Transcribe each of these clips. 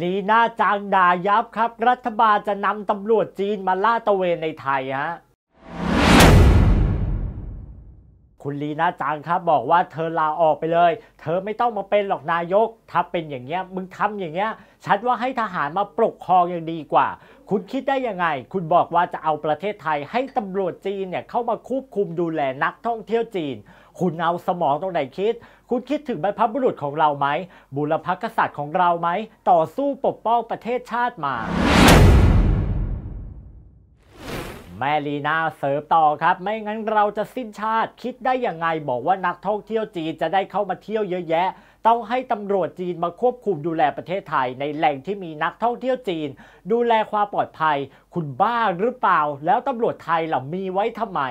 ลีน่าจางดายับครับ รัฐบาลจะนำตำรวจจีนมาล่าตะเวนในไทยฮะคุณลีน่าจังครับบอกว่าเธอลาออกไปเลย เธอไม่ต้องมาเป็นหรอกนายก ถ้าเป็นอย่างเงี้ยมึงทำอย่างเงี้ย ฉันว่าให้ทหารมาปกครองยังดีกว่า คุณคิดได้ยังไง คุณบอกว่าจะเอาประเทศไทยให้ตำรวจจีนเนี่ยเข้ามาควบคุมดูแลนักท่องเที่ยวจีนคุณเอาสมองตรงไหนคิด คุณคิดถึงบรรพบุรุษของเราไหมบุรพกษัตริย์ของเราไหม ต่อสู้ปกป้องประเทศชาติมา แมรีนาเสริมต่อครับ ไม่งั้นเราจะสิ้นชาติ คิดได้ยังไงบอกว่านักท่องเที่ยวจีนจะได้เข้ามาเที่ยวเยอะแยะ ต้องให้ตำรวจจีนมาควบคุมดูแลประเทศไทยในแหล่งที่มีนักท่องเที่ยวจีน ดูแลความปลอดภัย คุณบ้าหรือเปล่า แล้วตำรวจไทยล่ามีไว้ทำไม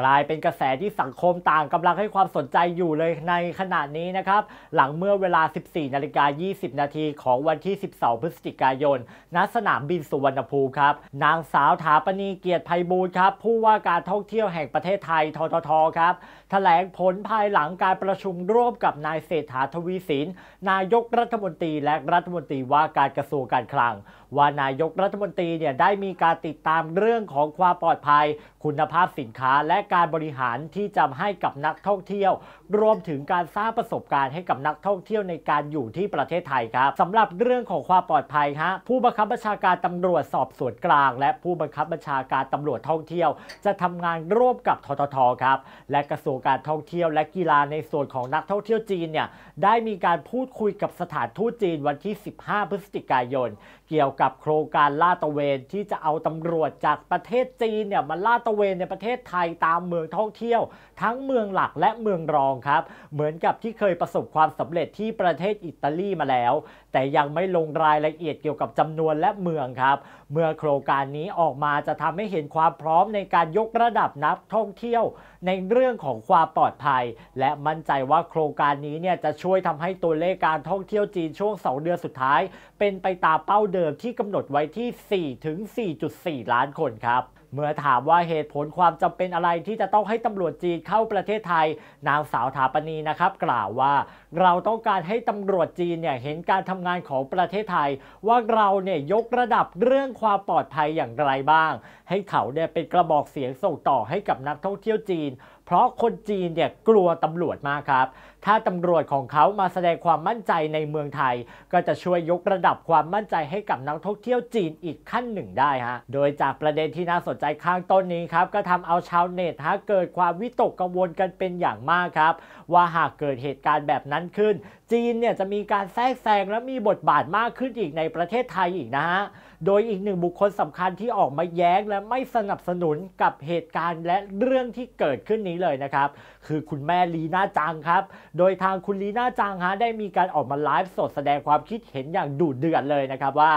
กลายเป็นกระแสที่สังคมต่างกำลังให้ความสนใจอยู่เลยในขณะนี้นะครับ หลังเมื่อเวลา 14 นาฬิกา 20 นาทีของวันที่ 12 พฤศจิกายนณสนามบินสุวรรณภูมิครับ นางสาวถาปณีเกียรติภัยบูลครับผู้ว่าการท่องเที่ยวแห่งประเทศไทยทททครับถลงผลภายหลังการประชุมร่วมกับนายเศรษฐาทวีสินนายกรัฐมนตรี และรัฐมนตรีว่าการกระทรวงการคลัง ว่านายกรัฐมนตรีเนี่ยได้มีการติดตามเรื่องของความปลอดภัย คุณภาพสินค้าและการบริหารที่จะให้กับนักท่องเที่ยว รวมถึงการสร้างประสบการณ์ให้กับนักท่องเที่ยวในการอยู่ที่ประเทศไทยครับสำหรับเรื่องของความปลอดภัยฮะผู้บังคับบัญชาการตำรวจสอบสวนกลาง และผู้บังคับบัญชาการตำรวจท่องเที่ยว จะทำงานร่วมกับทททครับและกระทรวงการท่องเที่ยวและกีฬาในส่วนของนักท่องเที่ยวจีนเนี่ยได้มีการพูดคุยกับสถานทูตจีนวันที่ 15 พฤศจิกายน เกี่ยวกับโครงการลาดตะเวนที่จะเอาตำรวจจากประเทศจีนเนี่ยมาลาดตะเวนในประเทศไทยตามเมืองท่องเที่ยว ทั้งเมืองหลักและเมืองรองครับ เหมือนกับที่เคยประสบความสำเร็จที่ประเทศอิตาลีมาแล้ว แต่ยังไม่ลงรายละเอียดเกี่ยวกับจำนวนและเมืองครับเมื่อโครงการนี้ออกมาจะทำให้เห็นความพร้อมในการยกระดับนักท่องเที่ยว ในเรื่องของความปลอดภัย และมั่นใจว่าโครงการนี้เนี่ยจะช่วยทำให้ตัวเลขการท่องเที่ยวจีนช่วง2เดือนสุดท้าย เป็นไปตามเป้าเดิมที่กำหนดไว้ที่ 4-4.4 ล้านคนครับเมื่อถามว่าเหตุผลความจำเป็นอะไรที่จะต้องให้ตำรวจจีนเข้าประเทศไทย นางสาวถาปณีนะครับ กล่าวว่าเราต้องการให้ตำรวจจีนเนี่ยเห็นการทำงานของประเทศไทย ว่าเราเนี่ยยกระดับเรื่องความปลอดภัยอย่างไรบ้าง ให้เขาเนี่ยเป็นกระบอกเสียงส่งต่อให้กับนักท่องเที่ยวจีนเพราะคนจีนเนี่ยกลัวตำรวจมากครับ ถ้าตำรวจของเขามาแสดงความมั่นใจในเมืองไทย ก็จะช่วยยกระดับความมั่นใจให้กับนักท่องเที่ยวจีนอีกขั้นหนึ่งได้ฮะ โดยจากประเด็นที่น่าสนใจข้างต้นนี้ครับ ก็ทำเอาชาวเน็ตฮะเกิดความวิตกกังวลกันเป็นอย่างมากครับ ว่าหากเกิดเหตุการณ์แบบนั้นขึ้นจีนเนี่ยจะมีการแทรกแซงและมีบทบาทมากขึ้นอีกในประเทศไทยอีกนะฮะ โดยอีกหนึ่งบุคคลสำคัญที่ออกมาแย้งและไม่สนับสนุนกับเหตุการณ์และเรื่องที่เกิดขึ้นนี้เลยนะครับ คือคุณแม่ลีน่าจังครับ โดยทางคุณลีน่าจังฮะได้มีการออกมาไลฟ์สดแสดงความคิดเห็นอย่างดุเดือดเลยนะครับว่า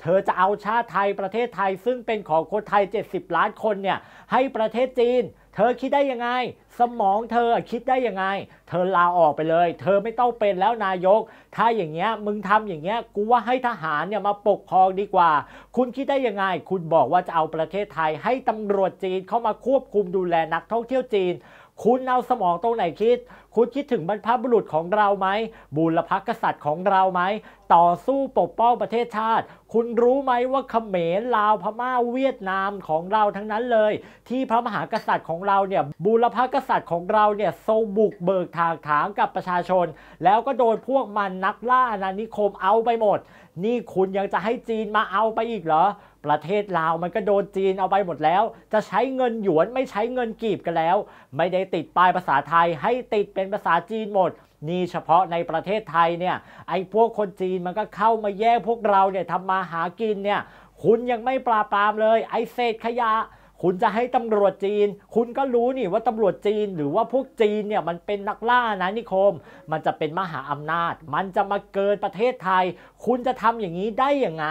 เธอจะเอาชาติไทยประเทศไทยซึ่งเป็นของคนไทย 70 ล้านคนเนี่ยให้ประเทศจีนเธอคิดได้ยังไง สมองเธอคิดได้ยังไง เธอลาออกไปเลย เธอไม่ต้องเป็นแล้วนายก ถ้าอย่างเงี้ยมึงทำอย่างเงี้ยกูว่าให้ทหารเนี่ยมาปกครองดีกว่า คุณคิดได้ยังไง คุณบอกว่าจะเอาประเทศไทยให้ตำรวจจีนเข้ามาควบคุมดูแลนักท่องเที่ยวจีน คุณเอาสมองตรงไหนคิดคุณคิดถึงบรรพบุรุษของเราไหมบูรพกษัตริย์ของเราไหม ต่อสู้ปกป้องประเทศชาติ คุณรู้ไหมว่าเขมรลาวพม่าเวียดนามของเราทั้งนั้นเลย ที่พระมหากษัตริย์ของเราเนี่ยบูรพกษัตริย์ของเราเนี่ยทรงบุกเบิกทางถางกับประชาชน แล้วก็โดนพวกมันนักล่าอาณานิคมเอาไปหมด นี่คุณยังจะให้จีนมาเอาไปอีกเหรอประเทศลาวมันก็โดนจีนเอาไปหมดแล้ว จะใช้เงินหยวนไม่ใช้เงินกีบกันแล้ว ไม่ได้ติดป้ายภาษาไทยให้ติดเป็น็นภาษาจีนหมด นี่เฉพาะในประเทศไทยเนี่ย ไอ้พวกคนจีนมันก็เข้ามาแย่งพวกเราเนี่ยทำมาหากินเนี่ย คุณยังไม่ปราบปรามเลย ไอ้เศษขยะคุณจะให้ตำรวจจีน คุณก็รู้นี่ว่าตำรวจจีน หรือว่าพวกจีนเนี่ยมันเป็นนักล่านะนิคม มันจะเป็นมหาอำนาจ มันจะมาเกินประเทศไทย คุณจะทำอย่างนี้ได้ยังไง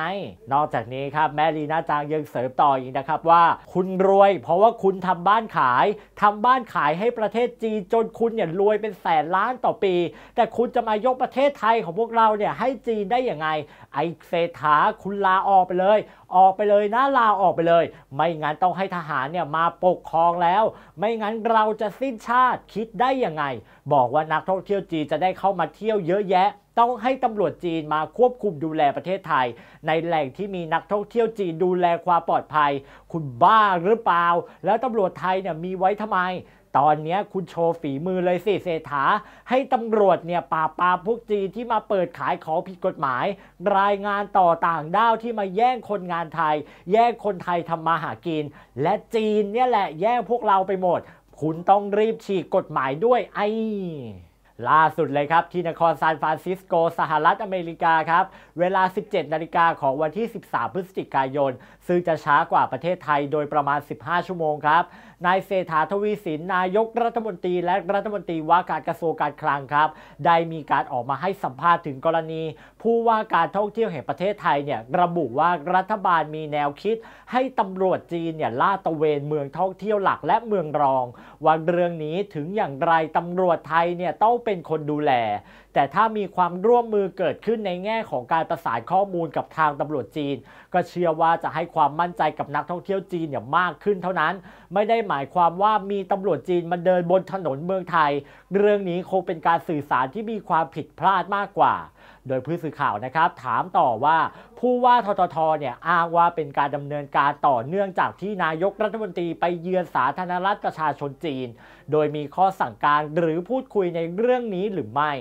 นอกจากนี้ครับแมรีนาจางยังเสริมต่ออีกนะครับว่า คุณรวย เพราะว่าคุณทำบ้านขายทำบ้านขายให้ประเทศจีน จนคุณเนี่ยรวยเป็นแสนล้านต่อปี แต่คุณจะมายกประเทศไทยของพวกเราเนี่ยให้จีนได้ยังไงไอเศรษฐาคุณลาออกไปเลย ออกไปเลยนะลาออกไปเลย ไม่งั้นต้องให้ทหารเนี่ยมาปกครองแล้ว ไม่งั้นเราจะสิ้นชาติคิดได้ยังไง บอกว่านักท่องเที่ยวจีนจะได้เข้ามาเที่ยวเยอะแยะ ต้องให้ตำรวจจีนมาควบคุมดูแลประเทศไทย ในแหล่งที่มีนักท่องเที่ยวจีนดูแลความปลอดภัย คุณบ้าหรือเปล่า แล้วตำรวจไทยเนี่ยมีไว้ทำไมตอนนี้คุณโชว์ฝีมือเลยสิเศรษฐา ให้ตำรวจเนี่ยปราบปราพวกจีนที่มาเปิดขายของผิดกฎหมาย รายงานต่อต่างด้าวที่มาแย่งคนงานไทย แย่งคนไทยทำมาหากิน และจีนเนี่ยแหละแย่งพวกเราไปหมด คุณต้องรีบฉีกกฎหมายด้วยไอ้ล่าสุดเลยครับ ที่นครซานฟรานซิสโก สหรัฐอเมริกาครับ เวลา 17 นาฬิกาของวันที่ 13 พฤศจิกายน ซึ่งจะช้ากว่าประเทศไทยโดยประมาณ 15 ชั่วโมงครับนายเศรษฐาทวีสิน นายกรัฐมนตรีและรัฐมนตรีว่าการกระทรวงการคลังครับ ได้มีการออกมาให้สัมภาษณ์ถึงกรณีผู้ว่าการท่องเที่ยวแห่งประเทศไทยเนี่ยระบุว่ารัฐบาลมีแนวคิดให้ตำรวจจีนเนี่ยล่าตะเวนเมืองท่องเที่ยวหลักและเมืองรอง ว่าเรื่องนี้ถึงอย่างไร ตำรวจไทยเนี่ย ต้องเป็นคนดูแล แต่ถ้ามีความร่วมมือเกิดขึ้นในแง่ของการประสานข้อมูลกับทางตำรวจจีน ก็เชื่อว่าจะให้ความมั่นใจกับนักท่องเที่ยวจีนเนี่ยมากขึ้น เท่านั้น ไม่ได้หมายความว่ามีตำรวจจีนมาเดินบนถนนเมืองไทย เรื่องนี้คงเป็นการสื่อสารที่มีความผิดพลาดมากกว่าโดยผู้สื่อข่าวนะครับ ถามต่อว่าผู้ว่าทททเนี่ย อ้างว่าเป็นการดำเนินการต่อเนื่องจากที่นายกรัฐมนตรีไปเยือนสาธารณรัฐประชาชนจีน โดยมีข้อสั่งการหรือพูดคุยในเรื่องนี้หรือไม่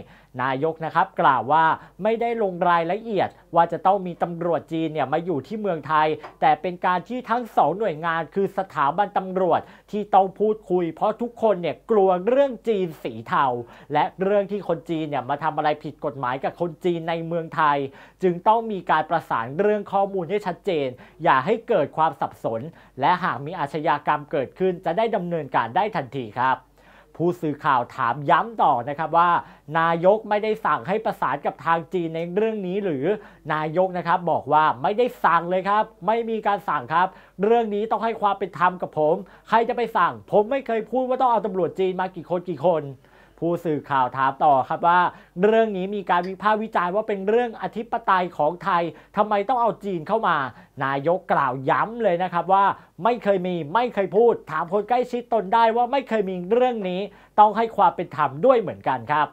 นายกนะครับ กล่าวว่าไม่ได้ลงรายละเอียดว่าจะต้องมีตำรวจจีนเนี่ยมาอยู่ที่เมืองไทย แต่เป็นการที่ทั้งสองหน่วยงาน คือสถาบันตำรวจ ที่ต้องพูดคุย เพราะทุกคนเนี่ยกลัวเรื่องจีนสีเทาและเรื่องที่คนจีนเนี่ยมาทำอะไรผิดกฎหมายกับคนจีนในเมืองไทย จึงต้องมีการประสานเรื่องข้อมูลให้ชัดเจน อย่าให้เกิดความสับสน และหากมีอาชญากรรมเกิดขึ้น จะได้ดำเนินการได้ทันทีครับผู้สื่อข่าวถามย้ำต่อนะครับว่า นายกไม่ได้สั่งให้ประสานกับทางจีนในเรื่องนี้หรือนายกนะครับบอกว่าไม่ได้สั่งเลยครับ ไม่มีการสั่งครับ เรื่องนี้ต้องให้ความเป็นธรรมกับผม ใครจะไปสั่ง ผมไม่เคยพูดว่าต้องเอาตำรวจจีนมากี่คนกี่คนผู้สื่อข่าวถามต่อครับว่า เรื่องนี้มีการวิพากษ์วิจารณ์ว่าเป็นเรื่องอธิปไตยของไทย ทำไมต้องเอาจีนเข้ามา นายกกล่าวย้ำเลยนะครับว่าไม่เคยมีไม่เคยพูด ถามคนใกล้ชิดตนได้ว่าไม่เคยมีเรื่องนี้ ต้องให้ความเป็นธรรมด้วยเหมือนกันครับ